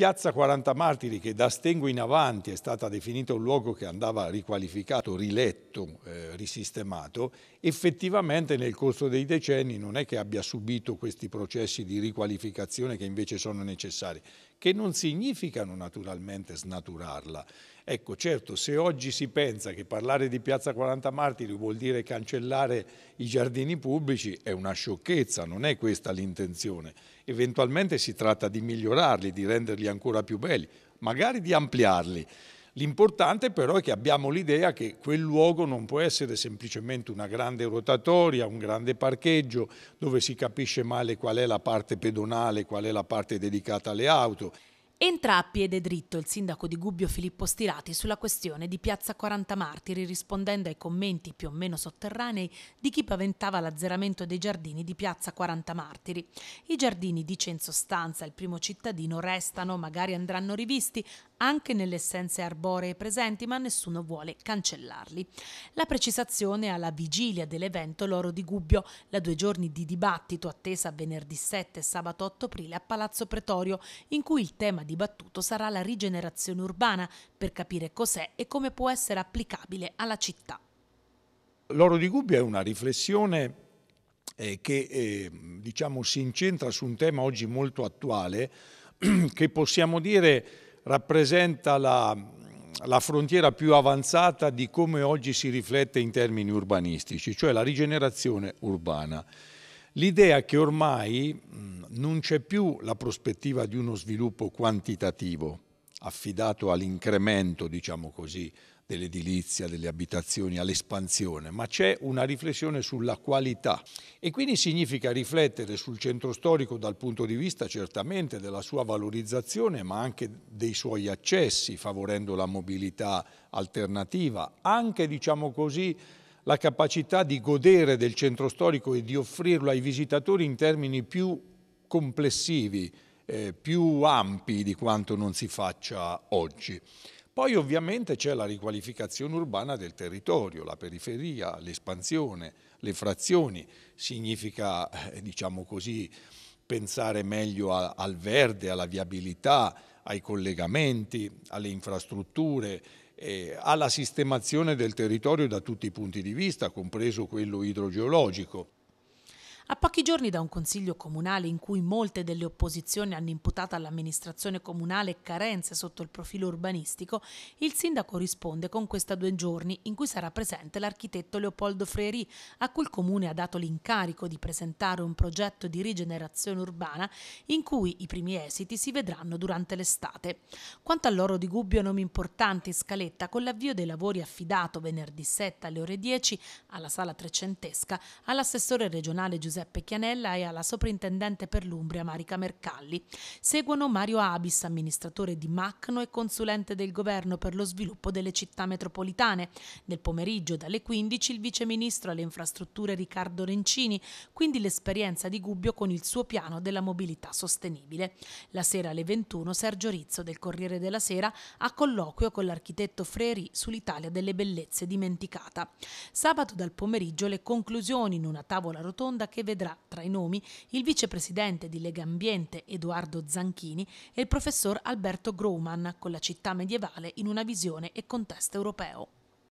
Piazza 40 Martiri, che da Stengo in avanti è stata definita un luogo che andava riqualificato, riletto, eh, risistemato, effettivamente nel corso dei decenni non è che abbia subito questi processi di riqualificazione che invece sono necessari che non significano naturalmente snaturarla. Ecco, certo, se oggi si pensa che parlare di Piazza 40 Martiri vuol dire cancellare i giardini pubblici, è una sciocchezza, non è questa l'intenzione. Eventualmente si tratta di migliorarli, di renderli ancora più belli, magari di ampliarli. L'importante però è che abbiamo l'idea che quel luogo non può essere semplicemente una grande rotatoria, un grande parcheggio dove si capisce male qual è la parte pedonale, qual è la parte dedicata alle auto. Entra a piede dritto il sindaco di Gubbio Filippo Stirati sulla questione di Piazza 40 Martiri rispondendo ai commenti più o meno sotterranei di chi paventava l'azzeramento dei giardini di Piazza 40 Martiri. I giardini, dice in sostanza il primo cittadino, restano, magari andranno rivisti anche nelle essenze arboree presenti, ma nessuno vuole cancellarli. La precisazione alla vigilia dell'evento Loro di Gubbio, la due giorni di dibattito attesa venerdì 7 e sabato 8 aprile a Palazzo Pretorio, in cui il tema di dibattuto sarà la rigenerazione urbana per capire cos'è e come può essere applicabile alla città. L'oro di Gubbia è una riflessione eh, che eh, diciamo, si incentra su un tema oggi molto attuale che possiamo dire rappresenta la, la frontiera più avanzata di come oggi si riflette in termini urbanistici, cioè la rigenerazione urbana l'idea che ormai mm, non c'è più la prospettiva di uno sviluppo quantitativo affidato all'incremento, diciamo così, dell'edilizia, delle abitazioni, all'espansione, ma c'è una riflessione sulla qualità e quindi significa riflettere sul centro storico dal punto di vista certamente della sua valorizzazione, ma anche dei suoi accessi, favorendo la mobilità alternativa, anche diciamo così la capacità di godere del centro storico e di offrirlo ai visitatori in termini più complessivi, eh, più ampi di quanto non si faccia oggi. Poi ovviamente c'è la riqualificazione urbana del territorio, la periferia, l'espansione, le frazioni, significa, eh, diciamo così, pensare meglio a, al verde, alla viabilità, ai collegamenti, alle infrastrutture, eh, alla sistemazione del territorio da tutti i punti di vista, compreso quello idrogeologico. A pochi giorni da un consiglio comunale in cui molte delle opposizioni hanno imputato all'amministrazione comunale carenze sotto il profilo urbanistico, il sindaco risponde con questa due giorni in cui sarà presente l'architetto Leopoldo Freri, a cui il comune ha dato l'incarico di presentare un progetto di rigenerazione urbana in cui i primi esiti si vedranno durante l'estate. Quanto all'oro di Gubbio nome importante in scaletta, con l'avvio dei lavori affidato venerdì 7 alle ore 10 alla sala trecentesca all'assessore regionale Giuseppe Giuseppe Chianella e alla soprintendente per l'Umbria Marica Mercalli. Seguono Mario Abis, amministratore di Macno e consulente del governo per lo sviluppo delle città metropolitane. Nel pomeriggio dalle 15 il viceministro alle infrastrutture Riccardo Rencini, quindi l'esperienza di Gubbio con il suo piano della mobilità sostenibile. La sera alle 21 Sergio Rizzo del Corriere della Sera ha colloquio con l'architetto Freri sull'Italia delle bellezze dimenticata. Sabato dal pomeriggio le conclusioni in una tavola rotonda che vedrà tra i nomi il vicepresidente di Lega Ambiente Edoardo Zanchini e il professor Alberto Groman con la città medievale in una visione e contesto europeo.